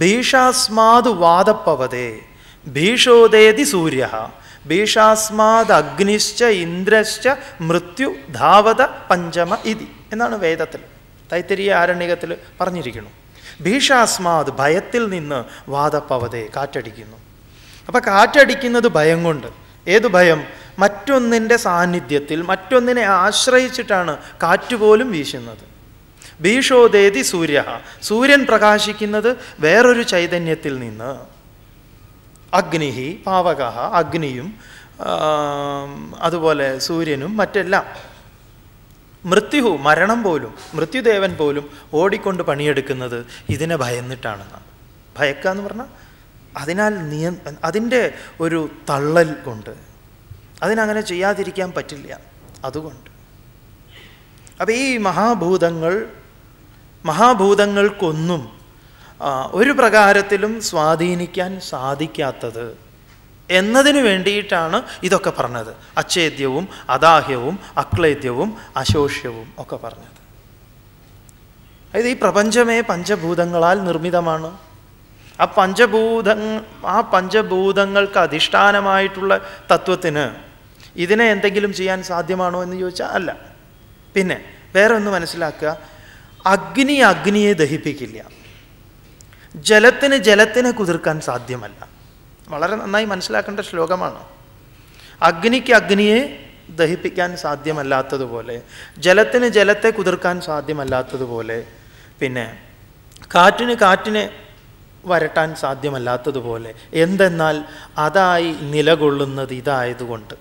ഭീഷാസ്മാത് വാദപ്പവതേ ഭീഷോദേതി സൂര്യ ഭീഷാസ്മാത് അഗ്നിശ്ച ഇന്ദ്രശ്ച മൃത്യു ധാവത പഞ്ചമ ഇതി എന്നാണ് വേദത്തിൽ തൈത്തരീയ ആരണ്യകത്തിൽ പറഞ്ഞിരിക്കുന്നു ഭീഷാസ്മാത് ഭയത്തിൽ നിന്ന് വാദപ്പവതേ കാറ്റടിക്കുന്നു അപ്പം കാറ്റടിക്കുന്നത് ഭയം കൊണ്ട് ഏത് ഭയം മറ്റൊന്നിൻ്റെ സാന്നിധ്യത്തിൽ മറ്റൊന്നിനെ ആശ്രയിച്ചിട്ടാണ് കാറ്റുപോലും വീശുന്നത് ഭീഷോദേതി സൂര്യ സൂര്യൻ പ്രകാശിക്കുന്നത് വേറൊരു ചൈതന്യത്തിൽ നിന്ന് അഗ്നിഹി പാവക അഗ്നിയും അതുപോലെ സൂര്യനും മറ്റെല്ലാം മൃത്യു മരണം പോലും മൃത്യുദേവൻ പോലും ഓടിക്കൊണ്ട് പണിയെടുക്കുന്നത് ഇതിനെ ഭയന്നിട്ടാണെന്ന് ഭയക്കുക എന്ന് പറഞ്ഞാൽ അതിനാൽ നിയ അതിൻ്റെ ഒരു തള്ളൽ കൊണ്ട് അതിനങ്ങനെ ചെയ്യാതിരിക്കാൻ പറ്റില്ല അതുകൊണ്ട് അപ്പോൾ ഈ മഹാഭൂതങ്ങൾ മഹാഭൂതങ്ങൾക്കൊന്നും ഒരു പ്രകാരത്തിലും സ്വാധീനിക്കാൻ സാധിക്കാത്തത് എന്നതിന് വേണ്ടിയിട്ടാണ് ഇതൊക്കെ പറഞ്ഞത് അച്ഛേദ്യവും അദാഹ്യവും അക്ലേദ്യവും അശോഷ്യവും ഒക്കെ പറഞ്ഞത് അതായത് ഈ പ്രപഞ്ചമേ പഞ്ചഭൂതങ്ങളാൽ നിർമ്മിതമാണ് ആ പഞ്ചഭൂത ആ പഞ്ചഭൂതങ്ങൾക്ക് അധിഷ്ഠാനമായിട്ടുള്ള തത്വത്തിന് ഇതിനെ എന്തെങ്കിലും ചെയ്യാൻ സാധ്യമാണോ എന്ന് ചോദിച്ചാൽ അല്ല പിന്നെ വേറെ ഒന്ന് മനസ്സിലാക്കുക അഗ്നി അഗ്നിയെ ദഹിപ്പിക്കില്ല ജലത്തിന് ജലത്തിനെ കുതിർക്കാൻ സാധ്യമല്ല വളരെ നന്നായി മനസ്സിലാക്കേണ്ട ശ്ലോകമാണ് അഗ്നിക്ക് അഗ്നിയെ ദഹിപ്പിക്കാൻ സാധ്യമല്ലാത്തതുപോലെ ജലത്തിന് ജലത്തെ കുതിർക്കാൻ സാധ്യമല്ലാത്തതുപോലെ പിന്നെ കാറ്റിന് കാറ്റിനെ വരട്ടാൻ സാധ്യമല്ലാത്തതുപോലെ എന്തെന്നാൽ അതായി നിലകൊള്ളുന്നത് ഇതായതുകൊണ്ട്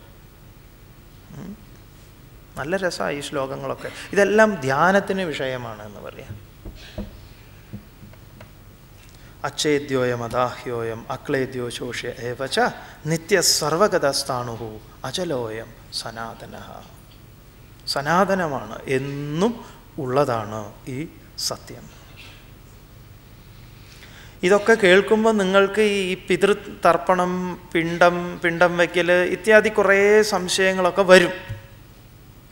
നല്ല രസമാണ് ഈ ശ്ലോകങ്ങളൊക്കെ ഇതെല്ലാം ധ്യാനത്തിന് വിഷയമാണ് എന്ന് പറയാം അച്ഛേദ്യോയം അദാഹ്യോയം അക്ലേദ്യോ ശോഷ്യ ഏവച്ച നിത്യസർവഗതസ്ഥാണുഹു അചലോയം സനാതന സനാതനമാണ് എന്നും ഉള്ളതാണ് ഈ സത്യം ഇതൊക്കെ കേൾക്കുമ്പോൾ നിങ്ങൾക്ക് ഈ പിതൃ തർപ്പണം പിണ്ടം പിണ്ടം വയ്ക്കൽ ഇത്യാദി കുറേ സംശയങ്ങളൊക്കെ വരും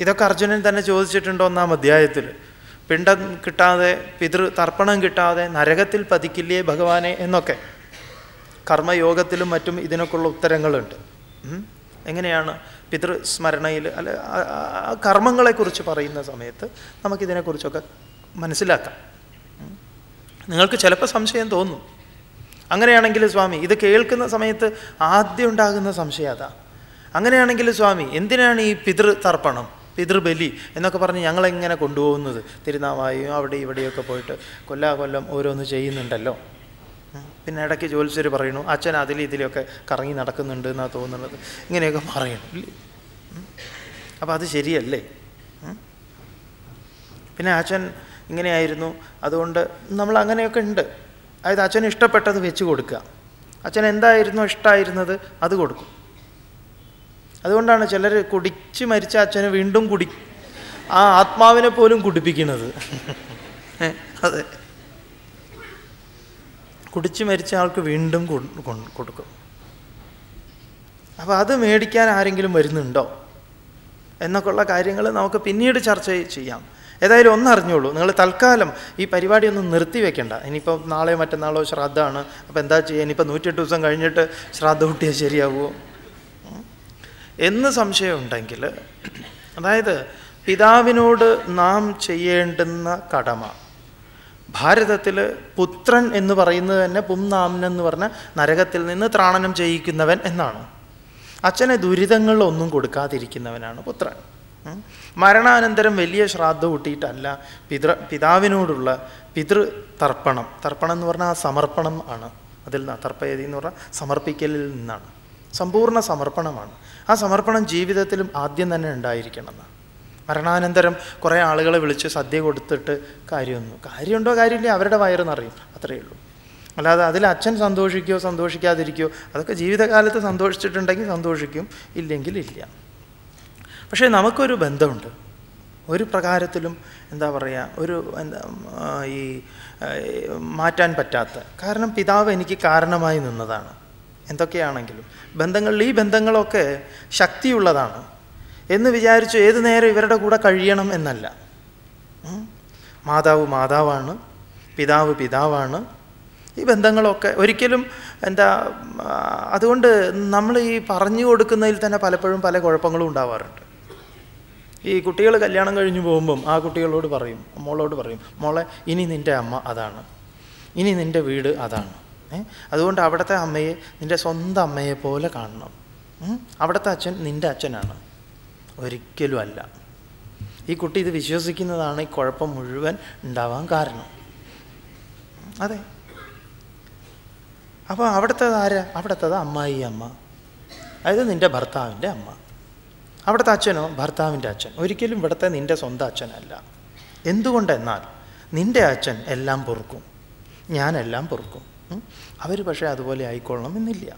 ഇതൊക്കെ അർജുനൻ തന്നെ ചോദിച്ചിട്ടുണ്ട് ഒന്നാം അധ്യായത്തിൽ പിണ്ടം കിട്ടാതെ പിതൃ തർപ്പണം കിട്ടാതെ നരകത്തിൽ പതിക്കില്ലേ ഭഗവാനെ എന്നൊക്കെ കർമ്മയോഗത്തിലും മറ്റും ഇതിനൊക്കെയുള്ള ഉത്തരങ്ങളുണ്ട് എങ്ങനെയാണ് പിതൃസ്മരണയിൽ അല്ല കർമ്മങ്ങളെക്കുറിച്ച് പറയുന്ന സമയത്ത് നമുക്കിതിനെക്കുറിച്ചൊക്കെ മനസ്സിലാക്കാം നിങ്ങൾക്ക് ചിലപ്പോൾ സംശയം തോന്നും അങ്ങനെയാണെങ്കിൽ സ്വാമി ഇത് കേൾക്കുന്ന സമയത്ത് ആദ്യം ഉണ്ടാകുന്ന സംശയം അതാ അങ്ങനെയാണെങ്കിൽ സ്വാമി എന്തിനാണ് ഈ പിതൃ തർപ്പണം പിതൃബലി എന്നൊക്കെ പറഞ്ഞ് ഞങ്ങളെങ്ങനെ കൊണ്ടുപോകുന്നത് തിരുനാവായും അവിടെ ഇവിടെയൊക്കെ പോയിട്ട് കൊല്ലാ കൊല്ലം ഓരോന്ന് ചെയ്യുന്നുണ്ടല്ലോ പിന്നെ ഇടയ്ക്ക് ജോലിച്ചർ പറയുന്നു അച്ഛൻ അതിലും ഇതിലൊക്കെ കറങ്ങി നടക്കുന്നുണ്ട് എന്നാണ് തോന്നുന്നത് ഇങ്ങനെയൊക്കെ പറയണം അപ്പോൾ അത് ശരിയല്ലേ പിന്നെ അച്ഛൻ ഇങ്ങനെയായിരുന്നു അതുകൊണ്ട് നമ്മൾ അങ്ങനെയൊക്കെ ഉണ്ട് അതായത് അച്ഛന് ഇഷ്ടപ്പെട്ടത് വെച്ച് കൊടുക്കുക അച്ഛൻ എന്തായിരുന്നു ഇഷ്ടമായിരുന്നത് അത് കൊടുക്കും അതുകൊണ്ടാണ് ചിലർ കുടിച്ച് മരിച്ച അച്ഛനെ വീണ്ടും കുടി ആ ആത്മാവിനെ പോലും കുടിപ്പിക്കുന്നത് അതെ കുടിച്ച് മരിച്ച ആൾക്ക് വീണ്ടും കൊടുക്കും അപ്പോൾ അത് മേടിക്കാൻ ആരെങ്കിലും വരുന്നുണ്ടോ എന്നൊക്കെയുള്ള കാര്യങ്ങൾ നമുക്ക് പിന്നീട് ചർച്ച ചെയ്യാം ഏതായാലും ഒന്നറിഞ്ഞോളൂ നിങ്ങൾ തൽക്കാലം ഈ പരിപാടി ഒന്ന് നിർത്തി വെക്കണ്ട ഇനിയിപ്പോൾ നാളെ മറ്റന്നാളോ ശ്രാദ്ധമാണ് അപ്പോൾ എന്താ ചെയ്യുക ഇനിയിപ്പോൾ നൂറ്റെട്ട് ദിവസം കഴിഞ്ഞിട്ട് ശ്രാദ്ധ കുട്ടിയെ ശരിയാവുമോ എന്ന് സംശയമുണ്ടെങ്കിൽ അതായത് പിതാവിനോട് നാം ചെയ്യേണ്ടുന്ന കടമ ഭാരതത്തിൽ പുത്രൻ എന്ന് പറയുന്നത് തന്നെ പുംനാമനം എന്ന് പറഞ്ഞ നരകത്തിൽ നിന്ന് ത്രാണനം ചെയ്യിക്കുന്നവൻ എന്നാണ് അച്ഛനെ ദുരിതങ്ങളൊന്നും കൊടുക്കാതിരിക്കുന്നവനാണ് പുത്രൻ മരണാനന്തരം വലിയ ശ്രാദ്ധ കൂട്ടിയിട്ടല്ല പിതൃ പിതാവിനോടുള്ള പിതൃ തർപ്പണം തർപ്പണം എന്ന് പറഞ്ഞാൽ ആ സമർപ്പണം ആണ് അതിൽ നിന്ന് തർപ്പയതി എന്ന് പറഞ്ഞാൽ സമർപ്പിക്കലിൽ നിന്നാണ് സമ്പൂർണ്ണ സമർപ്പണമാണ് ആ സമർപ്പണം ജീവിതത്തിലും ആദ്യം തന്നെ ഉണ്ടായിരിക്കണം മരണാനന്തരം കുറേ ആളുകളെ വിളിച്ച് സദ്യ കൊടുത്തിട്ട് കാര്യമൊന്നും കാര്യമുണ്ടോ കാര്യമില്ല അവരുടെ വയറ് നിറയും അത്രയേ ഉള്ളൂ അല്ലാതെ അതിൽ അച്ഛൻ സന്തോഷിക്കുകയോ സന്തോഷിക്കാതിരിക്കുകയോ അതൊക്കെ ജീവിതകാലത്ത് സന്തോഷിച്ചിട്ടുണ്ടെങ്കിൽ സന്തോഷിക്കും ഇല്ലെങ്കിൽ ഇല്ല പക്ഷേ നമുക്കൊരു ബന്ധമുണ്ട് ഒരു പ്രകാരത്തിലും എന്താ പറയുക ഒരു എന്താ ഈ മാറ്റാൻ പറ്റാത്ത കാരണം പിതാവ് എനിക്ക് കാരണമായി നിന്നതാണ് എന്തൊക്കെയാണെങ്കിലും ബന്ധങ്ങളിൽ ഈ ബന്ധങ്ങളൊക്കെ ശക്തിയുള്ളതാണ് എന്ന് വിചാരിച്ചു ഏത് നേരം ഇവരുടെ കൂടെ കഴിയണം എന്നല്ല മാതാവ് മാതാവാണ് പിതാവ് പിതാവാണ് ഈ ബന്ധങ്ങളൊക്കെ ഒരിക്കലും എന്താ അതുകൊണ്ട് നമ്മൾ ഈ പറഞ്ഞു കൊടുക്കുന്നതിൽ തന്നെ പലപ്പോഴും പല കുഴപ്പങ്ങളും ഉണ്ടാവാറുണ്ട് ഈ കുട്ടികൾ കല്യാണം കഴിഞ്ഞ് പോകുമ്പം ആ കുട്ടികളോട് പറയും മോളോട് പറയും മോളെ ഇനി നിൻ്റെ അമ്മ അതാണ് ഇനി നിൻ്റെ വീട് അതാണ് അതുകൊണ്ട് അവിടുത്തെ അമ്മയെ നിൻ്റെ സ്വന്തം അമ്മയെ പോലെ കാണണം അവിടുത്തെ അച്ഛൻ നിൻ്റെ അച്ഛനാണ് ഒരിക്കലും അല്ല ഈ കുട്ടി ഇത് വിശ്വസിക്കുന്നതാണ് ഈ കുഴപ്പം മുഴുവൻ ഉണ്ടാവാൻ കാരണം അതെ അപ്പോൾ അവിടുത്തത് ആരാ അവിടുത്തത് അമ്മായി അമ്മ അതായത് നിൻ്റെ ഭർത്താവിൻ്റെ അമ്മ അവിടുത്തെ അച്ഛനോ ഭർത്താവിൻ്റെ അച്ഛൻ ഒരിക്കലും ഇവിടുത്തെ നിൻ്റെ സ്വന്തം അച്ഛനല്ല എന്തുകൊണ്ടെന്നാൽ നിൻ്റെ അച്ഛൻ എല്ലാം പൊറുക്കും ഞാനെല്ലാം പൊറുക്കും അവർ പക്ഷേ അതുപോലെ ആയിക്കൊള്ളണം എന്നില്ല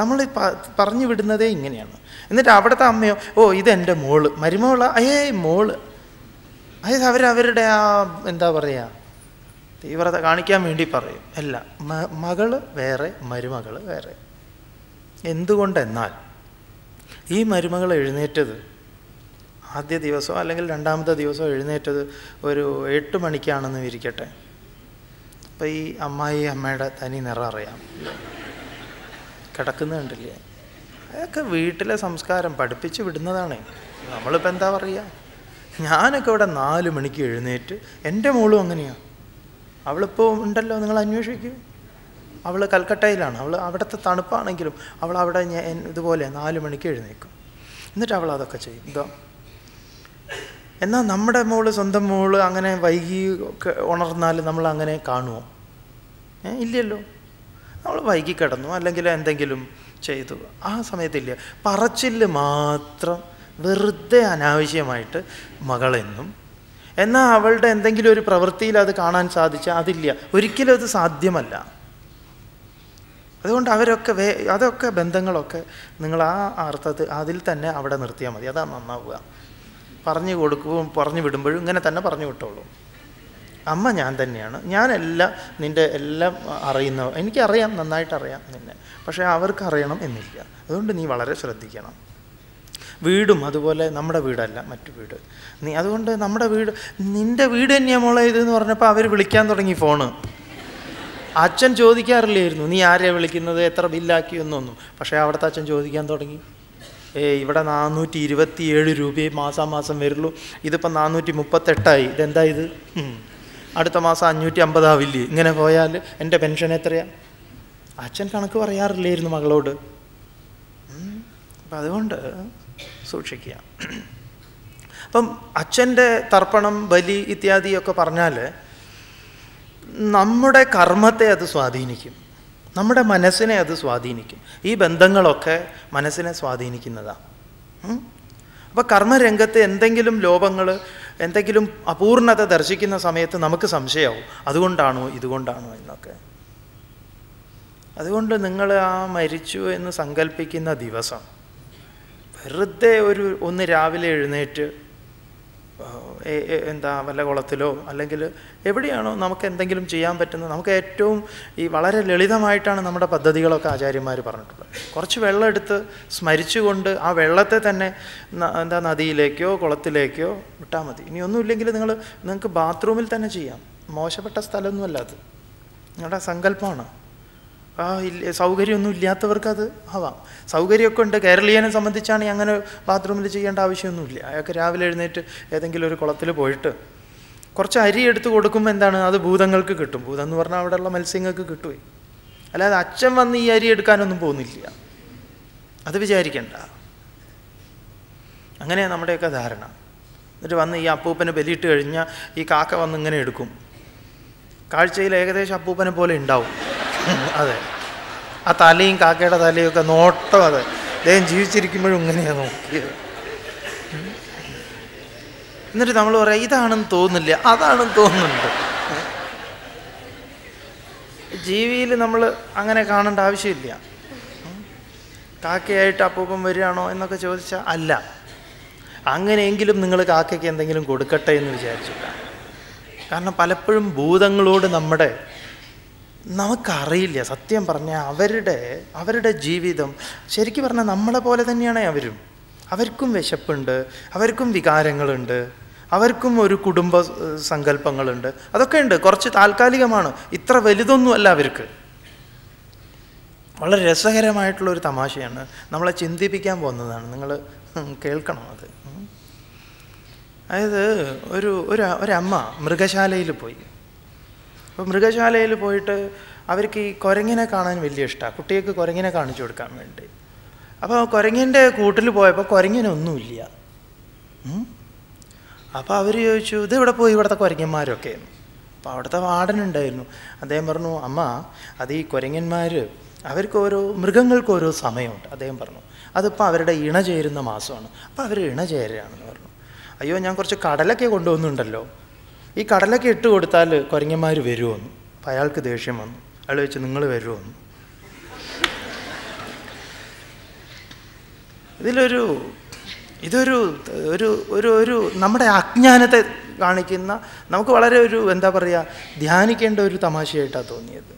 നമ്മൾ പറഞ്ഞു വിടുന്നതേ ഇങ്ങനെയാണ് എന്നിട്ട് അവിടുത്തെ അമ്മയോ ഓ ഇതെൻ്റെ മോള് മരുമോള അയ്യേ മോള് അതായത് അവരവരുടെ ആ എന്താ പറയുക തീവ്രത കാണിക്കാൻ വേണ്ടി പറയും അല്ല മകള് വേറെ മരുമകള് വേറെ എന്തുകൊണ്ടെന്നാൽ ഈ മരുമകൾ എഴുന്നേറ്റത് ആദ്യ ദിവസം അല്ലെങ്കിൽ രണ്ടാമത്തെ ദിവസം എഴുന്നേറ്റത് ഒരു എട്ട് മണിക്കാണെന്ന് ഇരിക്കട്ടെ അപ്പം ഈ അമ്മായി അമ്മയുടെ തനി നിറം അറിയാം കിടക്കുന്ന കണ്ടില്ലേ അതൊക്കെ വീട്ടിലെ സംസ്കാരം പഠിപ്പിച്ച് വിടുന്നതാണ് നമ്മളിപ്പോൾ എന്താ പറയുക ഞാനൊക്കെ ഇവിടെ നാല് മണിക്ക് എഴുന്നേറ്റ് എൻ്റെ മോളും അങ്ങനെയാണ് അവളിപ്പോൾ ഉണ്ടല്ലോ നിങ്ങൾ അന്വേഷിക്കൂ അവൾ കൽക്കട്ടയിലാണ് അവൾ അവിടുത്തെ തണുപ്പാണെങ്കിലും അവൾ അവിടെ ഇതുപോലെ നാല് മണിക്ക് എഴുന്നേക്കും എന്നിട്ട് അവൾ അതൊക്കെ ചെയ്യും ഇതാ എന്നാൽ നമ്മുടെ മോള് സ്വന്തം മോള് അങ്ങനെ വൈകി ഉണർന്നാൽ നമ്മൾ അങ്ങനെ കാണുമോ ഇല്ലല്ലോ നമ്മൾ വൈകി കിടന്നു അല്ലെങ്കിൽ എന്തെങ്കിലും ചെയ്തു ആ സമയത്തില്ല പറച്ചിൽ മാത്രം വെറുതെ അനാവശ്യമായിട്ട് മകളെന്നും എന്നാൽ അവളുടെ എന്തെങ്കിലും ഒരു പ്രവൃത്തിയിൽ അത് കാണാൻ സാധിച്ച അതില്ല ഒരിക്കലും അത് സാധ്യമല്ല അതുകൊണ്ട് അവരൊക്കെ വേ അതൊക്കെ ബന്ധങ്ങളൊക്കെ നിങ്ങൾ ആ അർത്ഥത്തിൽ അതിൽ തന്നെ അവിടെ നിർത്തിയാൽ മതി അതാണ് നന്നാവുക പറഞ്ഞു കൊടുക്കുമ്പോൾ പറഞ്ഞു വിടുമ്പോഴും ഇങ്ങനെ തന്നെ പറഞ്ഞു വിട്ടോളൂ അമ്മ ഞാൻ തന്നെയാണ് ഞാനെല്ലാം നിൻ്റെ എല്ലാം അറിയുന്ന എനിക്കറിയാം നന്നായിട്ടറിയാം നിന്നെ പക്ഷേ അവർക്ക് അറിയണം എന്നില്ല അതുകൊണ്ട് നീ വളരെ ശ്രദ്ധിക്കണം വീടും അതുപോലെ നമ്മുടെ വീടല്ല മറ്റു വീട് നീ അതുകൊണ്ട് നമ്മുടെ വീട് നിൻ്റെ വീട് തന്നെയാണ് മോളെ ഇതെന്ന് പറഞ്ഞപ്പോൾ അവർ വിളിക്കാൻ തുടങ്ങി ഫോണ് അച്ഛൻ ചോദിക്കാറില്ലായിരുന്നു നീ ആരെയാണ് വിളിക്കുന്നത് എത്ര ബില്ലാക്കി എന്നൊന്നും പക്ഷേ അവിടുത്തെ അച്ഛൻ ചോദിക്കാൻ തുടങ്ങി ഇവിടെ നാനൂറ്റി ഏഴ് രൂപയെ മാസാമാസം വരുള്ളൂ ഇതിപ്പോൾ നാനൂറ്റി മുപ്പത്തെട്ടായി ഇതെന്താ ഇത് അടുത്ത മാസം അഞ്ഞൂറ്റി അമ്പതാവില്ലേ ഇങ്ങനെ പോയാൽ എൻ്റെ പെൻഷൻ എത്രയാണ് അച്ഛൻ കണക്ക് പറയാറില്ലായിരുന്നു മകളോട് അപ്പം അതുകൊണ്ട് സൂക്ഷിക്കുക അപ്പം അച്ഛൻ്റെ തർപ്പണം ബലി ഇത്യാദിയൊക്കെ പറഞ്ഞാൽ നമ്മുടെ കർമ്മത്തെ അത് സ്വാധീനിക്കും നമ്മുടെ മനസ്സിനെ അത് സ്വാധീനിക്കും ഈ ബന്ധങ്ങളൊക്കെ മനസ്സിനെ സ്വാധീനിക്കുന്നതാണ് അപ്പോൾ കർമ്മരംഗത്ത് എന്തെങ്കിലും ലോപങ്ങൾ എന്തെങ്കിലും അപൂർണത ദർശിക്കുന്ന സമയത്ത് നമുക്ക് സംശയമാവും അതുകൊണ്ടാണോ ഇതുകൊണ്ടാണോ എന്നൊക്കെ അതുകൊണ്ട് നിങ്ങൾ ആ മരിച്ചു എന്ന് സങ്കല്പിക്കുന്ന ദിവസം വെറുതെ ഒരു ഒന്ന് രാവിലെ എഴുന്നേറ്റ് എന്താ വല്ല കുളത്തിലോ അല്ലെങ്കിൽ എവിടെയാണോ നമുക്ക് എന്തെങ്കിലും ചെയ്യാൻ പറ്റുന്നത് നമുക്ക് ഏറ്റവും ഈ വളരെ ലളിതമായിട്ടാണ് നമ്മുടെ പദ്ധതികളൊക്കെ ആചാര്യന്മാർ പറഞ്ഞിട്ടുള്ളത് കുറച്ച് വെള്ളം എടുത്ത് സ്മരിച്ചുകൊണ്ട് ആ വെള്ളത്തെ തന്നെ എന്താ നദിയിലേക്കോ കുളത്തിലേക്കോ വിട്ടാൽ മതി ഇനി ഒന്നുമില്ലെങ്കിൽ നിങ്ങൾ നിങ്ങൾക്ക് ബാത്റൂമിൽ തന്നെ ചെയ്യാം മോശപ്പെട്ട സ്ഥലമൊന്നുമല്ല അത് നിങ്ങളുടെ സങ്കല്പമാണ് ആ ഇല്ല സൗകര്യമൊന്നും ഇല്ലാത്തവർക്ക് അത് ആവാം സൗകര്യമൊക്കെ ഉണ്ട് കേരളീയനെ സംബന്ധിച്ചാണ് അങ്ങനെ ബാത്റൂമിൽ ചെയ്യേണ്ട ആവശ്യമൊന്നുമില്ല അയാൾക്ക് രാവിലെ എഴുന്നേറ്റ് ഏതെങ്കിലും ഒരു കുളത്തിൽ പോയിട്ട് കുറച്ച് അരി എടുത്ത് കൊടുക്കുമ്പോൾ എന്താണ് അത് ഭൂതങ്ങൾക്ക് കിട്ടും ഭൂതം എന്ന് പറഞ്ഞാൽ അവിടെയുള്ള മത്സ്യങ്ങൾക്ക് കിട്ടുമേ അല്ലാതെ അച്ഛൻ വന്ന് ഈ അരി എടുക്കാനൊന്നും പോകുന്നില്ല അത് വിചാരിക്കണ്ട അങ്ങനെയാണ് നമ്മുടെയൊക്കെ ധാരണ എന്നിട്ട് വന്ന് ഈ അപ്പൂപ്പനെ ബലിയിട്ട് കഴിഞ്ഞാൽ ഈ കാക്ക വന്ന് ഇങ്ങനെ എടുക്കും കാഴ്ചയിൽ ഏകദേശം അപ്പൂപ്പനെ പോലെ ഉണ്ടാവും അതെ ആ തലയും കാക്കയുടെ തലയും ഒക്കെ നോട്ടം അതെ അദ്ദേഹം ജീവിച്ചിരിക്കുമ്പോഴും ഇങ്ങനെയാണ് നോക്കിയത് എന്നിട്ട് നമ്മൾ പറയാം ഇതാണെന്ന് തോന്നില്ല അതാണെന്ന് തോന്നുന്നുണ്ട് ജീവിയിൽ നമ്മൾ അങ്ങനെ കാണേണ്ട ആവശ്യമില്ല കാക്കയായിട്ട് അപ്പൂപ്പം വരികയാണോ എന്നൊക്കെ ചോദിച്ചാൽ അല്ല അങ്ങനെയെങ്കിലും നിങ്ങൾ കാക്കയ്ക്ക് എന്തെങ്കിലും കൊടുക്കട്ടെ എന്ന് വിചാരിച്ചിട്ടാണ് കാരണം പലപ്പോഴും ഭൂതങ്ങളോട് നമ്മുടെ നമുക്കറിയില്ല സത്യം പറഞ്ഞാൽ അവരുടെ അവരുടെ ജീവിതം ശരിക്കും പറഞ്ഞാൽ നമ്മളെ പോലെ തന്നെയാണ് അവരും അവർക്കും വിശപ്പുണ്ട് അവർക്കും വികാരങ്ങളുണ്ട് അവർക്കും ഒരു കുടുംബ സങ്കല്പങ്ങളുണ്ട് അതൊക്കെ ഉണ്ട് കുറച്ച് താൽക്കാലികമാണ് ഇത്ര വലുതൊന്നുമല്ല അവർക്ക് വളരെ രസകരമായിട്ടുള്ളൊരു ഒരു തമാശയാണ് നമ്മളെ ചിന്തിപ്പിക്കാൻ പോകുന്നതാണ് നിങ്ങൾ കേൾക്കണം അത് അതായത് ഒരു ഒരു ഒരമ്മ മൃഗശാലയിൽ പോയി അപ്പോൾ മൃഗശാലയിൽ പോയിട്ട് അവർക്ക് ഈ കുരങ്ങിനെ കാണാൻ വലിയ ഇഷ്ടമാണ് കുട്ടികൾക്ക് കുരങ്ങിനെ കാണിച്ചു കൊടുക്കാൻ വേണ്ടി അപ്പോൾ കുരങ്ങിൻ്റെ കൂട്ടിൽ പോയപ്പോൾ കുരങ്ങിനൊന്നുമില്ല അപ്പോൾ അവർ ചോദിച്ചു ഇത് ഇവിടെ പോയി ഇവിടുത്തെ കുരങ്ങന്മാരൊക്കെ അപ്പോൾ അവിടുത്തെ ഉണ്ടായിരുന്നു അദ്ദേഹം പറഞ്ഞു അമ്മ അത് ഈ കുരങ്ങന്മാർ അവർക്ക് ഓരോ മൃഗങ്ങൾക്ക് ഓരോ സമയമുണ്ട് അദ്ദേഹം പറഞ്ഞു അതിപ്പോൾ അവരുടെ ഇണ ചേരുന്ന മാസമാണ് അപ്പോൾ അവർ ഇണ ചേരുകയാണെന്ന് പറഞ്ഞു അയ്യോ ഞാൻ കുറച്ച് കടലൊക്കെ കൊണ്ടുവന്നുണ്ടല്ലോ ഈ കടലൊക്കെ ഇട്ട് കൊടുത്താൽ കുരങ്ങന്മാർ വരുമെന്ന് അപ്പം അയാൾക്ക് ദേഷ്യം വന്നു അയാൾ വെച്ച് നിങ്ങൾ വരുമെന്ന് ഇതിലൊരു ഇതൊരു ഒരു ഒരു ഒരു നമ്മുടെ അജ്ഞാനത്തെ കാണിക്കുന്ന നമുക്ക് വളരെ ഒരു എന്താ പറയുക ധ്യാനിക്കേണ്ട ഒരു തമാശയായിട്ടാണ് തോന്നിയത്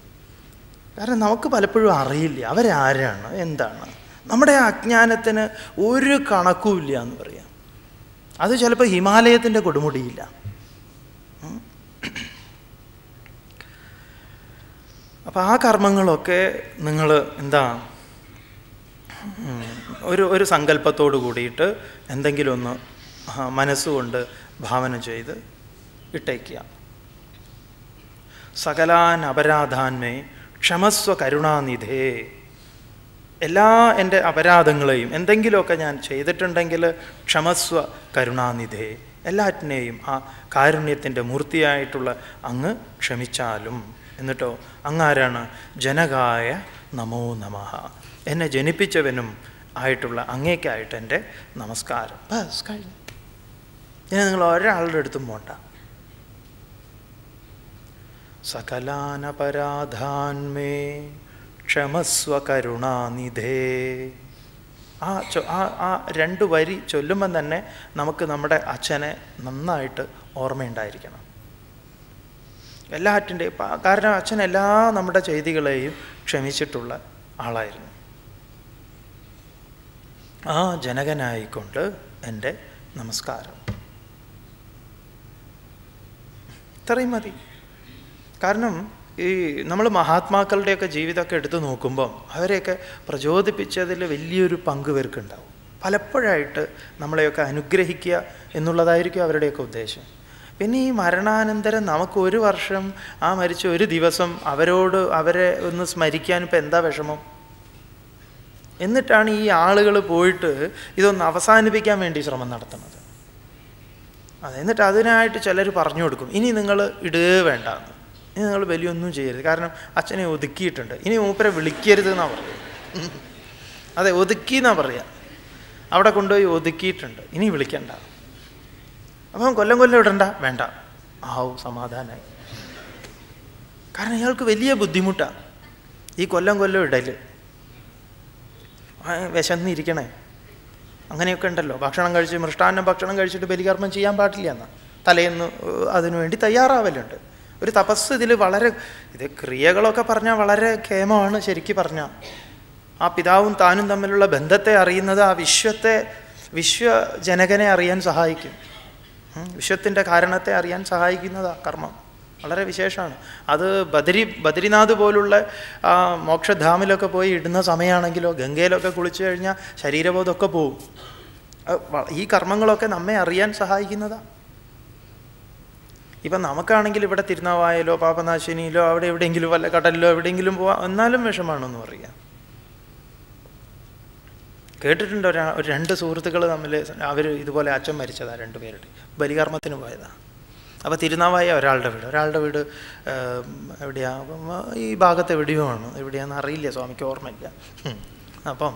കാരണം നമുക്ക് പലപ്പോഴും അറിയില്ല അവരാരാണ് എന്താണ് നമ്മുടെ അജ്ഞാനത്തിന് ഒരു കണക്കുമില്ല എന്ന് പറയാം അത് ചിലപ്പോൾ ഹിമാലയത്തിൻ്റെ കൊടുമുടിയില്ല അപ്പോൾ ആ കർമ്മങ്ങളൊക്കെ നിങ്ങൾ എന്താ ഒരു ഒരു സങ്കല്പത്തോടു കൂടിയിട്ട് എന്തെങ്കിലും ഒന്ന് മനസ്സുകൊണ്ട് ഭാവന ചെയ്ത് ഇട്ടേക്കുക സകലാൻ അപരാധാന്മേ ക്ഷമസ്വ കരുണാനിധേ എല്ലാ എൻ്റെ അപരാധങ്ങളെയും എന്തെങ്കിലുമൊക്കെ ഞാൻ ചെയ്തിട്ടുണ്ടെങ്കിൽ ക്ഷമസ്വ കരുണാനിധേ എല്ലാറ്റിനെയും ആ കാരുണ്യത്തിൻ്റെ മൂർത്തിയായിട്ടുള്ള അങ്ങ് ക്ഷമിച്ചാലും എന്നിട്ടോ അങ്ങാരാണ് ജനകായ നമോ നമ എന്നെ ജനിപ്പിച്ചവനും ആയിട്ടുള്ള അങ്ങേക്കായിട്ട് എൻ്റെ നമസ്കാരം ബസ് കഴിഞ്ഞു ഇനി നിങ്ങൾ ഒരാളുടെ അടുത്തും പോണ്ട സകലാനപരാധാന്മേ ക്ഷമസ്വ കരുണാനിധേ ആ ചൊ ആ ആ രണ്ട് വരി ചൊല്ലുമ്പം തന്നെ നമുക്ക് നമ്മുടെ അച്ഛനെ നന്നായിട്ട് ഓർമ്മയുണ്ടായിരിക്കണം എല്ലാറ്റിൻ്റെയും കാരണം അച്ഛൻ എല്ലാ നമ്മുടെ ചെയ്തികളെയും ക്ഷമിച്ചിട്ടുള്ള ആളായിരുന്നു ആ ജനകനായിക്കൊണ്ട് എൻ്റെ നമസ്കാരം ഇത്രയും മതി കാരണം ഈ നമ്മൾ മഹാത്മാക്കളുടെയൊക്കെ ജീവിതമൊക്കെ എടുത്തു നോക്കുമ്പം അവരെയൊക്കെ പ്രചോദിപ്പിച്ചതിൽ വലിയൊരു പങ്ക് ഇവർക്കുണ്ടാവും പലപ്പോഴായിട്ട് നമ്മളെയൊക്കെ അനുഗ്രഹിക്കുക എന്നുള്ളതായിരിക്കും അവരുടെയൊക്കെ ഉദ്ദേശം പിന്നെ ഈ മരണാനന്തരം നമുക്ക് ഒരു വർഷം ആ മരിച്ച ഒരു ദിവസം അവരോട് അവരെ ഒന്ന് സ്മരിക്കാൻ ഇപ്പം എന്താ വിഷമം എന്നിട്ടാണ് ഈ ആളുകൾ പോയിട്ട് ഇതൊന്ന് അവസാനിപ്പിക്കാൻ വേണ്ടി ശ്രമം നടത്തുന്നത് അത് എന്നിട്ട് അതിനായിട്ട് ചിലർ പറഞ്ഞു കൊടുക്കും ഇനി നിങ്ങൾ ഇടേ വേണ്ട ഇനി നിങ്ങൾ വലിയൊന്നും ചെയ്യരുത് കാരണം അച്ഛനെ ഒതുക്കിയിട്ടുണ്ട് ഇനി മൂപ്പരെ വിളിക്കരുത് എന്നാണ് പറയുക അതെ ഒതുക്കി എന്നാണ് പറയുക അവിടെ കൊണ്ടുപോയി ഒതുക്കിയിട്ടുണ്ട് ഇനി വിളിക്കണ്ട അപ്പം കൊല്ലം കൊല്ലം ഇടണ്ട വേണ്ട ആവും സമാധാനമായി കാരണം ഇയാൾക്ക് വലിയ ബുദ്ധിമുട്ടാണ് ഈ കൊല്ലം കൊല്ലം ഇടൽ വിശന്നിരിക്കണേ അങ്ങനെയൊക്കെ ഉണ്ടല്ലോ ഭക്ഷണം കഴിച്ച് മൃഷ്ടാന്നം ഭക്ഷണം കഴിച്ചിട്ട് ബലികർമ്മം ചെയ്യാൻ പാടില്ല എന്നാ തലേന്ന് അതിനുവേണ്ടി തയ്യാറാവലുണ്ട് ഒരു തപസ് ഇതിൽ വളരെ ഇത് ക്രിയകളൊക്കെ പറഞ്ഞാൽ വളരെ ക്ഷേമമാണ് ശരിക്കും പറഞ്ഞാൽ ആ പിതാവും താനും തമ്മിലുള്ള ബന്ധത്തെ അറിയുന്നത് ആ വിശ്വത്തെ വിശ്വജനകനെ അറിയാൻ സഹായിക്കും വിശ്വത്തിൻ്റെ കാരണത്തെ അറിയാൻ സഹായിക്കുന്നതാണ് കർമ്മം വളരെ വിശേഷമാണ് അത് ബദരി ബദരിനാഥ് പോലുള്ള ആ മോക്ഷധാമിലൊക്കെ പോയി ഇടുന്ന സമയമാണെങ്കിലോ ഗംഗയിലൊക്കെ കുളിച്ചു കഴിഞ്ഞാൽ ശരീരബോധമൊക്കെ പോവും ഈ കർമ്മങ്ങളൊക്കെ നമ്മെ അറിയാൻ സഹായിക്കുന്നതാ ഇപ്പം നമുക്കാണെങ്കിൽ ഇവിടെ തിരുനാവായലോ പാപനാശിനിയിലോ അവിടെ എവിടെയെങ്കിലും വല്ല കടലിലോ എവിടെയെങ്കിലും പോവാം എന്നാലും വിഷമാണെന്ന് പറയാം കേട്ടിട്ടുണ്ട് ഒരാ ഒരു രണ്ട് സുഹൃത്തുക്കൾ തമ്മിൽ അവർ ഇതുപോലെ അച്ഛൻ മരിച്ചതാണ് രണ്ടുപേരുടെ ബലികർമ്മത്തിന് പോയതാണ് അപ്പോൾ തിരുനാവായ ഒരാളുടെ വീട് ഒരാളുടെ വീട് എവിടെയാ ഈ ഭാഗത്ത് എവിടെയാണ് എവിടെയാണെന്ന് എവിടെയാന്ന് അറിയില്ല സ്വാമിക്ക് ഓർമ്മയില്ല അപ്പം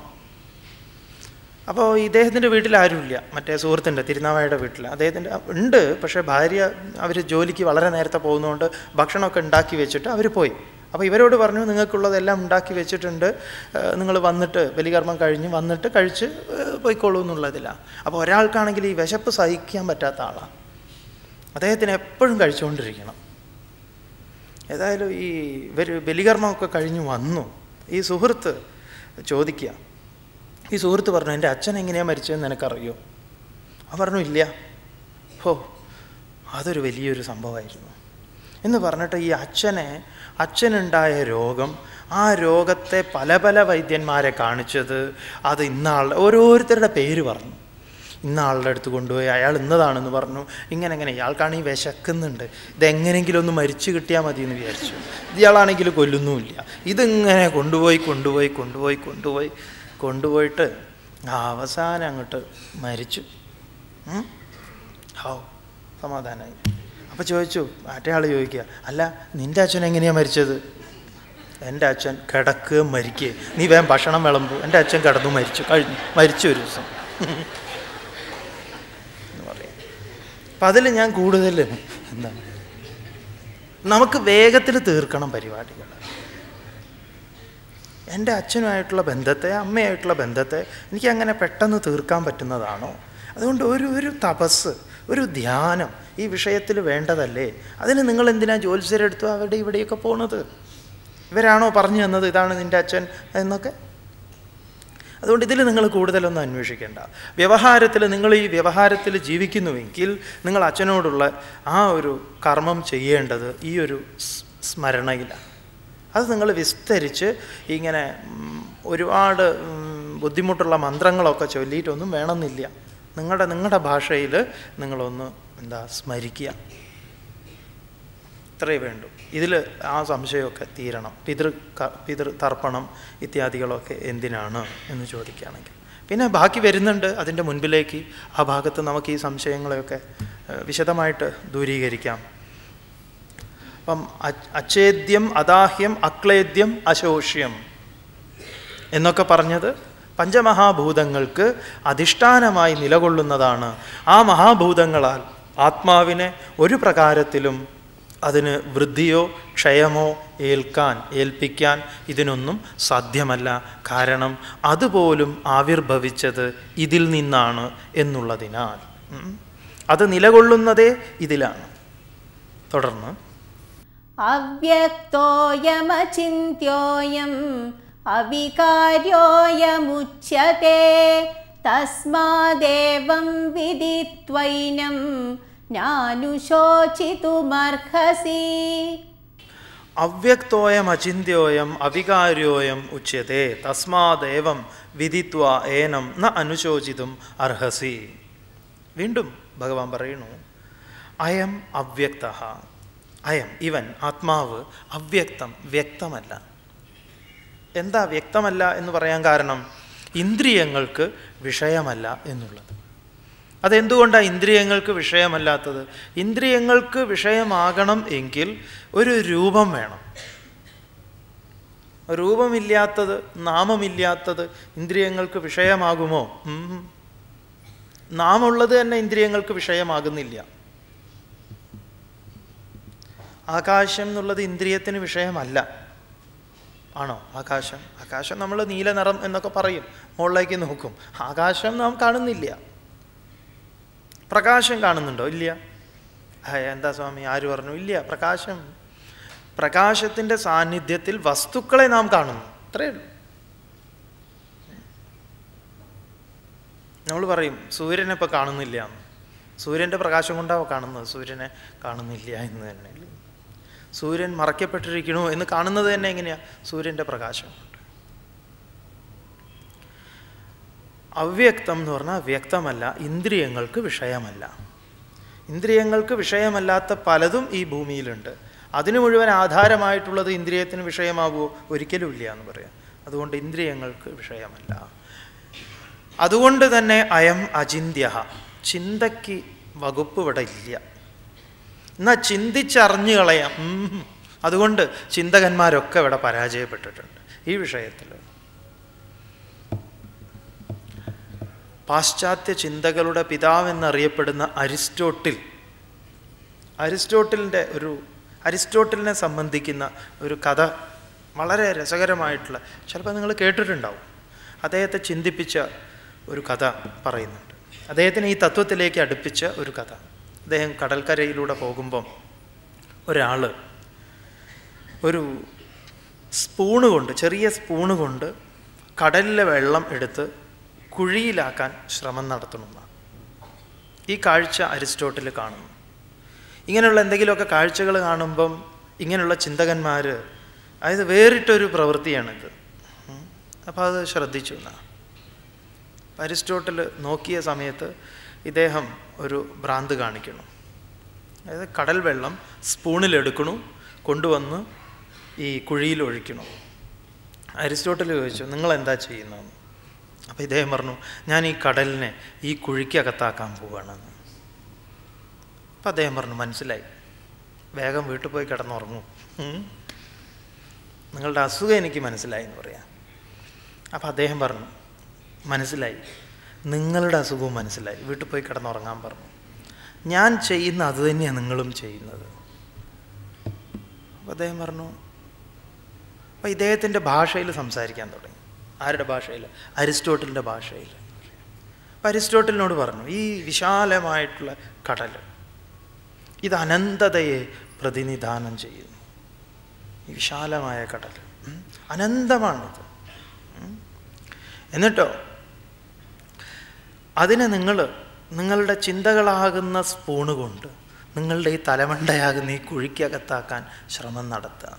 അപ്പോൾ ഇദ്ദേഹത്തിൻ്റെ വീട്ടിൽ ആരുമില്ല മറ്റേ സുഹൃത്തിൻ്റെ തിരുനാവായുടെ വീട്ടിൽ അദ്ദേഹത്തിൻ്റെ ഉണ്ട് പക്ഷേ ഭാര്യ അവർ ജോലിക്ക് വളരെ നേരത്തെ പോകുന്നതുകൊണ്ട് ഭക്ഷണമൊക്കെ ഉണ്ടാക്കി വെച്ചിട്ട് അവർ പോയി അപ്പോൾ ഇവരോട് പറഞ്ഞു നിങ്ങൾക്കുള്ളതെല്ലാം ഉണ്ടാക്കി വെച്ചിട്ടുണ്ട് നിങ്ങൾ വന്നിട്ട് ബലികർമ്മം കഴിഞ്ഞ് വന്നിട്ട് കഴിച്ച് പോയിക്കോളൂ എന്നുള്ളതില്ല അപ്പോൾ ഒരാൾക്കാണെങ്കിൽ ഈ വിശപ്പ് സഹിക്കാൻ പറ്റാത്ത ആളാണ് അദ്ദേഹത്തിന് എപ്പോഴും കഴിച്ചുകൊണ്ടിരിക്കണം ഏതായാലും ഈ ഇവർ ബലികർമ്മമൊക്കെ കഴിഞ്ഞ് വന്നു ഈ സുഹൃത്ത് ചോദിക്കുക ഈ സുഹൃത്ത് പറഞ്ഞു എൻ്റെ അച്ഛൻ എങ്ങനെയാണ് മരിച്ചതെന്ന് നിനക്കറിയോ അവൻ പറഞ്ഞു ഇല്ല ഹോ അതൊരു വലിയൊരു സംഭവമായിരുന്നു എന്ന് പറഞ്ഞിട്ട് ഈ അച്ഛനെ അച്ഛനുണ്ടായ രോഗം ആ രോഗത്തെ പല പല വൈദ്യന്മാരെ കാണിച്ചത് അത് ഇന്നാൾ ഓരോരുത്തരുടെ പേര് പറഞ്ഞു ഇന്ന ആളുടെ അടുത്ത് കൊണ്ടുപോയി അയാൾ ഇന്നതാണെന്ന് പറഞ്ഞു ഇങ്ങനെ ഇങ്ങനെ ഇയാൾക്കാണെങ്കിൽ വിശക്കുന്നുണ്ട് ഇതെങ്ങനെങ്കിലും ഒന്ന് മരിച്ചു കിട്ടിയാൽ മതി എന്ന് വിചാരിച്ചു ഇയാളാണെങ്കിൽ കൊല്ലുന്നുമില്ല ഇതിങ്ങനെ കൊണ്ടുപോയി കൊണ്ടുപോയി കൊണ്ടുപോയി കൊണ്ടുപോയി കൊണ്ടുപോയിട്ട് അവസാനം അങ്ങോട്ട് മരിച്ചു ഹൗ സമാധാനമായി അപ്പോൾ ചോദിച്ചു ആൾ ചോദിക്കുക അല്ല നിൻ്റെ അച്ഛൻ എങ്ങനെയാണ് മരിച്ചത് എൻ്റെ അച്ഛൻ കിടക്കുകയും മരിക്കുക നീ വേം ഭക്ഷണം വിളമ്പു എൻ്റെ അച്ഛൻ കിടന്നു മരിച്ചു കഴിഞ്ഞു മരിച്ചു ഒരു ദിവസം അപ്പം അതിൽ ഞാൻ കൂടുതൽ എന്താ നമുക്ക് വേഗത്തിൽ തീർക്കണം പരിപാടികൾ എൻ്റെ അച്ഛനുമായിട്ടുള്ള ബന്ധത്തെ അമ്മയായിട്ടുള്ള ബന്ധത്തെ എനിക്ക് അങ്ങനെ പെട്ടെന്ന് തീർക്കാൻ പറ്റുന്നതാണോ അതുകൊണ്ട് ഒരു ഒരു തപസ് ഒരു ധ്യാനം ഈ വിഷയത്തിൽ വേണ്ടതല്ലേ അതിന് നിങ്ങൾ എന്തിനാ ജ്യോത്സ്യരെടുത്തു അവരുടെ ഇവിടെയൊക്കെ പോണത് ഇവരാണോ പറഞ്ഞു തന്നത് ഇതാണ് നിൻ്റെ അച്ഛൻ എന്നൊക്കെ അതുകൊണ്ട് ഇതിൽ നിങ്ങൾ കൂടുതലൊന്നും അന്വേഷിക്കേണ്ട വ്യവഹാരത്തിൽ നിങ്ങൾ ഈ വ്യവഹാരത്തിൽ ജീവിക്കുന്നുവെങ്കിൽ നിങ്ങൾ അച്ഛനോടുള്ള ആ ഒരു കർമ്മം ചെയ്യേണ്ടത് ഈ ഒരു സ്മരണയിലാണ് അത് നിങ്ങൾ വിസ്തരിച്ച് ഇങ്ങനെ ഒരുപാട് ബുദ്ധിമുട്ടുള്ള മന്ത്രങ്ങളൊക്കെ ചൊല്ലിയിട്ടൊന്നും വേണമെന്നില്ല നിങ്ങളുടെ നിങ്ങളുടെ ഭാഷയിൽ നിങ്ങളൊന്ന് എന്താ സ്മരിക്കുക ഇത്രയേ വേണ്ടു ഇതിൽ ആ സംശയമൊക്കെ തീരണം പിതൃ പിതൃ തർപ്പണം ഇത്യാദികളൊക്കെ എന്തിനാണ് എന്ന് ചോദിക്കുകയാണെങ്കിൽ പിന്നെ ബാക്കി വരുന്നുണ്ട് അതിൻ്റെ മുൻപിലേക്ക് ആ ഭാഗത്ത് നമുക്ക് ഈ സംശയങ്ങളെയൊക്കെ വിശദമായിട്ട് ദൂരീകരിക്കാം അപ്പം അച്ഛേദ്യം അദാഹ്യം അക്ലേദ്യം അശോഷ്യം എന്നൊക്കെ പറഞ്ഞത് പഞ്ചമഹാഭൂതങ്ങൾക്ക് അധിഷ്ഠാനമായി നിലകൊള്ളുന്നതാണ് ആ മഹാഭൂതങ്ങളാൽ ആത്മാവിനെ ഒരു പ്രകാരത്തിലും അതിന് വൃദ്ധിയോ ക്ഷയമോ ഏൽക്കാൻ ഏൽപ്പിക്കാൻ ഇതിനൊന്നും സാധ്യമല്ല കാരണം അതുപോലും ആവിർഭവിച്ചത് ഇതിൽ നിന്നാണ് എന്നുള്ളതിനാൽ അത് നിലകൊള്ളുന്നതേ ഇതിലാണ് തുടർന്ന് അവ്യക്തോയമചിന്യോയം അവികാര്യോയമുച്യത്തെ തസ്മാദേവം വിദിത്വൈനം ജ്ഞാനുശോചിതുമർഹസി അവ്യക്തോയം അചിന്യോയം അവികാര്യോയം ഉച്യത്തെ തസ്മാദേവം വിധിത്വ ഏനം ന അനുശോചിതും അർഹസി വീണ്ടും ഭഗവാൻ പറയുന്നു അയം അവ്യക്ത അയം ഇവൻ ആത്മാവ് അവ്യക്തം വ്യക്തമല്ല എന്താ വ്യക്തമല്ല എന്ന് പറയാൻ കാരണം ഇന്ദ്രിയങ്ങൾക്ക് വിഷയമല്ല എന്നുള്ളത് അതെന്തുകൊണ്ടാണ് ഇന്ദ്രിയങ്ങൾക്ക് വിഷയമല്ലാത്തത് ഇന്ദ്രിയങ്ങൾക്ക് വിഷയമാകണം എങ്കിൽ ഒരു രൂപം വേണം രൂപമില്ലാത്തത് നാമമില്ലാത്തത് ഇന്ദ്രിയങ്ങൾക്ക് വിഷയമാകുമോ നാമുള്ളത് തന്നെ ഇന്ദ്രിയങ്ങൾക്ക് വിഷയമാകുന്നില്ല ആകാശം എന്നുള്ളത് ഇന്ദ്രിയത്തിന് വിഷയമല്ല ആണോ ആകാശം ആകാശം നമ്മൾ നീല നിറം എന്നൊക്കെ പറയും മുകളിലേക്ക് നോക്കും ആകാശം നാം കാണുന്നില്ല പ്രകാശം കാണുന്നുണ്ടോ ഇല്ല എന്താ സ്വാമി ആര് പറഞ്ഞു ഇല്ല പ്രകാശം പ്രകാശത്തിൻ്റെ സാന്നിധ്യത്തിൽ വസ്തുക്കളെ നാം കാണുന്നു അത്രയേ ഉള്ളൂ നമ്മൾ പറയും സൂര്യനെ ഇപ്പോൾ കാണുന്നില്ല സൂര്യൻ്റെ പ്രകാശം കൊണ്ടാവ കാണുന്നത് സൂര്യനെ കാണുന്നില്ല എന്ന് തന്നെ സൂര്യൻ മറയ്ക്കപ്പെട്ടിരിക്കണു എന്ന് കാണുന്നത് തന്നെ എങ്ങനെയാണ് സൂര്യൻ്റെ പ്രകാശം അവ്യക്തം എന്ന് പറഞ്ഞാൽ വ്യക്തമല്ല ഇന്ദ്രിയങ്ങൾക്ക് വിഷയമല്ല ഇന്ദ്രിയങ്ങൾക്ക് വിഷയമല്ലാത്ത പലതും ഈ ഭൂമിയിലുണ്ട് അതിനു മുഴുവൻ ആധാരമായിട്ടുള്ളത് ഇന്ദ്രിയത്തിന് വിഷയമാകുമോ ഒരിക്കലും ഇല്ല എന്ന് പറയാം അതുകൊണ്ട് ഇന്ദ്രിയങ്ങൾക്ക് വിഷയമല്ല അതുകൊണ്ട് തന്നെ അയം അചിന്യ ചിന്തയ്ക്ക് വകുപ്പ് ഇവിടെ ഇല്ല എന്നാൽ ചിന്തിച്ചറിഞ്ഞു കളയാം അതുകൊണ്ട് ചിന്തകന്മാരൊക്കെ ഇവിടെ പരാജയപ്പെട്ടിട്ടുണ്ട് ഈ വിഷയത്തിൽ പാശ്ചാത്യ ചിന്തകളുടെ പിതാവെന്നറിയപ്പെടുന്ന അരിസ്റ്റോട്ടിൽ അരിസ്റ്റോട്ടിലിൻ്റെ ഒരു അരിസ്റ്റോട്ടിലിനെ സംബന്ധിക്കുന്ന ഒരു കഥ വളരെ രസകരമായിട്ടുള്ള ചിലപ്പോൾ നിങ്ങൾ കേട്ടിട്ടുണ്ടാവും അദ്ദേഹത്തെ ചിന്തിപ്പിച്ച ഒരു കഥ പറയുന്നുണ്ട് അദ്ദേഹത്തിന് ഈ തത്വത്തിലേക്ക് അടുപ്പിച്ച ഒരു കഥ അദ്ദേഹം കടൽക്കരയിലൂടെ പോകുമ്പം ഒരാൾ ഒരു സ്പൂണ് കൊണ്ട് ചെറിയ സ്പൂണ് കൊണ്ട് കടലിലെ വെള്ളം എടുത്ത് കുഴിയിലാക്കാൻ ശ്രമം നടത്തണമെന്ന് ഈ കാഴ്ച അരിസ്റ്റോട്ടിൽ കാണുന്നു ഇങ്ങനെയുള്ള എന്തെങ്കിലുമൊക്കെ കാഴ്ചകൾ കാണുമ്പം ഇങ്ങനെയുള്ള ചിന്തകന്മാർ അതായത് വേറിട്ടൊരു പ്രവൃത്തിയാണിത് അപ്പോൾ അത് ശ്രദ്ധിച്ചു എന്നാണ് അരിസ്റ്റോട്ടിൽ നോക്കിയ സമയത്ത് ഇദ്ദേഹം ഒരു ഭ്രാന്ത് കാണിക്കണം അതായത് കടൽ വെള്ളം സ്പൂണിലെടുക്കണു കൊണ്ടുവന്ന് ഈ കുഴിയിൽ ഒഴിക്കണം അരിസ്റ്റോട്ടൽ ചോദിച്ചു നിങ്ങൾ എന്താ ചെയ്യുന്നതെന്ന് അപ്പോൾ ഇദ്ദേഹം പറഞ്ഞു ഞാൻ ഈ കടലിനെ ഈ കുഴിക്കകത്താക്കാൻ പോവുകയാണെന്ന് അപ്പം അദ്ദേഹം പറഞ്ഞു മനസ്സിലായി വേഗം വീട്ടിൽ പോയി കിടന്നുറങ്ങൂ നിങ്ങളുടെ അസുഖം എനിക്ക് മനസ്സിലായി എന്ന് പറയാം അപ്പം അദ്ദേഹം പറഞ്ഞു മനസ്സിലായി നിങ്ങളുടെ അസുഖവും മനസ്സിലായി വീട്ടിൽ പോയി കിടന്നുറങ്ങാൻ പറഞ്ഞു ഞാൻ ചെയ്യുന്ന അത് തന്നെയാണ് നിങ്ങളും ചെയ്യുന്നത് അപ്പോൾ അദ്ദേഹം പറഞ്ഞു അപ്പോൾ ഇദ്ദേഹത്തിൻ്റെ ഭാഷയിൽ സംസാരിക്കാൻ തുടങ്ങി ആരുടെ ഭാഷയിൽ അരിസ്റ്റോട്ടിലിൻ്റെ ഭാഷയിൽ അപ്പം അരിസ്റ്റോട്ടിലിനോട് പറഞ്ഞു ഈ വിശാലമായിട്ടുള്ള കടൽ ഇത് അനന്തതയെ പ്രതിനിധാനം ചെയ്യുന്നു ഈ വിശാലമായ കടൽ അനന്തമാണിത് എന്നിട്ടോ അതിനെ നിങ്ങൾ നിങ്ങളുടെ ചിന്തകളാകുന്ന സ്പൂണ് കൊണ്ട് നിങ്ങളുടെ ഈ തലമണ്ടയാകുന്ന ഈ കുഴിക്കകത്താക്കാൻ ശ്രമം നടത്തുക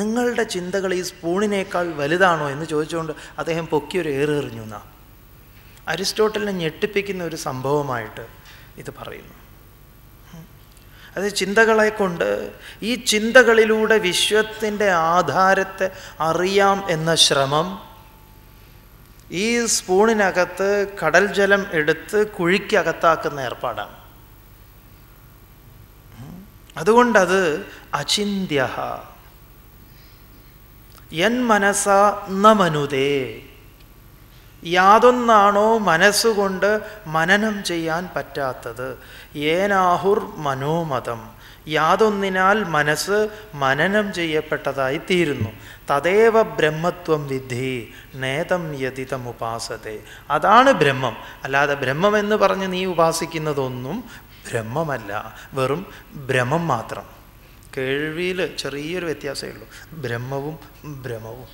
നിങ്ങളുടെ ചിന്തകൾ ഈ സ്പൂണിനേക്കാൾ വലുതാണോ എന്ന് ചോദിച്ചുകൊണ്ട് അദ്ദേഹം പൊക്കിയൊരു ഏറെറിഞ്ഞു എന്നാ അരിസ്റ്റോട്ടലിനെ ഞെട്ടിപ്പിക്കുന്ന ഒരു സംഭവമായിട്ട് ഇത് പറയുന്നു അത് ചിന്തകളെ കൊണ്ട് ഈ ചിന്തകളിലൂടെ വിശ്വത്തിൻ്റെ ആധാരത്തെ അറിയാം എന്ന ശ്രമം ഈ സ്പൂണിനകത്ത് കടൽ ജലം എടുത്ത് കുഴിക്കകത്താക്കുന്ന ഏർപ്പാടാണ് അതുകൊണ്ടത് അചിന്യ യൻ മനസ്സ ന മനുതേ യാതൊന്നാണോ മനസ്സുകൊണ്ട് മനനം ചെയ്യാൻ പറ്റാത്തത് ഏനാഹുർ മനോമതം യാതൊന്നിനാൽ മനസ്സ് മനനം ചെയ്യപ്പെട്ടതായി തീരുന്നു തദേവ ബ്രഹ്മത്വം വിദ്ധി നേതം യതിതം ഉപാസത്തെ അതാണ് ബ്രഹ്മം അല്ലാതെ ബ്രഹ്മം എന്ന് പറഞ്ഞ് നീ ഉപാസിക്കുന്നതൊന്നും ബ്രഹ്മമല്ല വെറും ഭ്രമം മാത്രം കേൾവിയിൽ ചെറിയൊരു വ്യത്യാസമേ ഉള്ളൂ ബ്രഹ്മവും ഭ്രമവും